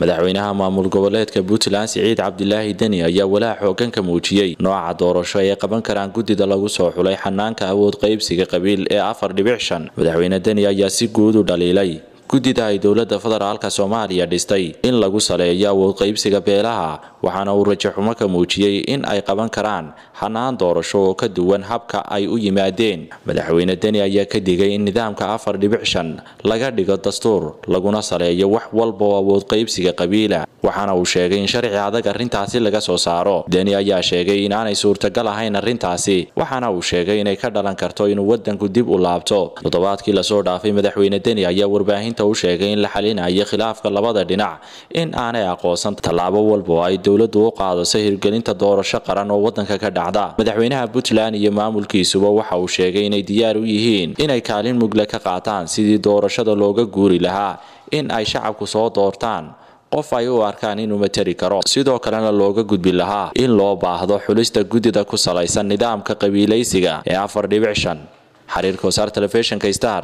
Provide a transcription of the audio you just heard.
madaxweynaha maamul goboleedka puntland siciid cabdilaahi deni ayaa walaac xooggan ka muujiyey nooca doorasho ay qaban karaan guddida lagu soo xulay xanaanka awood qaybsiga qabiil ee afar dhibic shan madaxweyne deni ayaa si guud u dhaliilay guddida ay dowladda federaalka soomaaliya dhistay in lagu saleeyo awood qaybsiga beelaha waxaana uu rajaxumo ka muujiyey in ay qaban karaan hanaan doorasho oo ka duwan habka ay u yimaadeen madaxweyne deni ayaa ka digay in nidaamka afar dhibic shan laga dhigo dastuur laguna saleeyo wax walbaoo awood qaybsiga qabiila waxaana uu sheegay in sharci adag arrintaasi laga soo saaro deni ayaa sheegay in aanay suurtagal ahayn arrintaasi waxaana uu sheegay inay ka dhalan karto inuu wadanku dib u laabto toddobaadkii lasoo dhaafay madaxweyne deni ayaa warbaahinta inta uu sheegay in la xalinayo khilaafka labada dhinac in aanay aqoonsan tallaabo walba oo ay dowladdu u qaadaso hirgelinta doorasho qaran oo waddanka ka dhacda madaxweynaha puntland iyo maamulkiisuba waxa uu sheegay inay diyaar u yihiin inay kaalin mugle ka qaataan sidii doorashada looga guuri lahaa in ay shacabku soo doortaan qof ay u arkaan inuu materi karo sidoo kalena looga gudbi lahaa in loo baahdo xulista guddida ku salaysan nidaamka qabiilaysiga ee afar dhibic shan xiriirka telefishinka star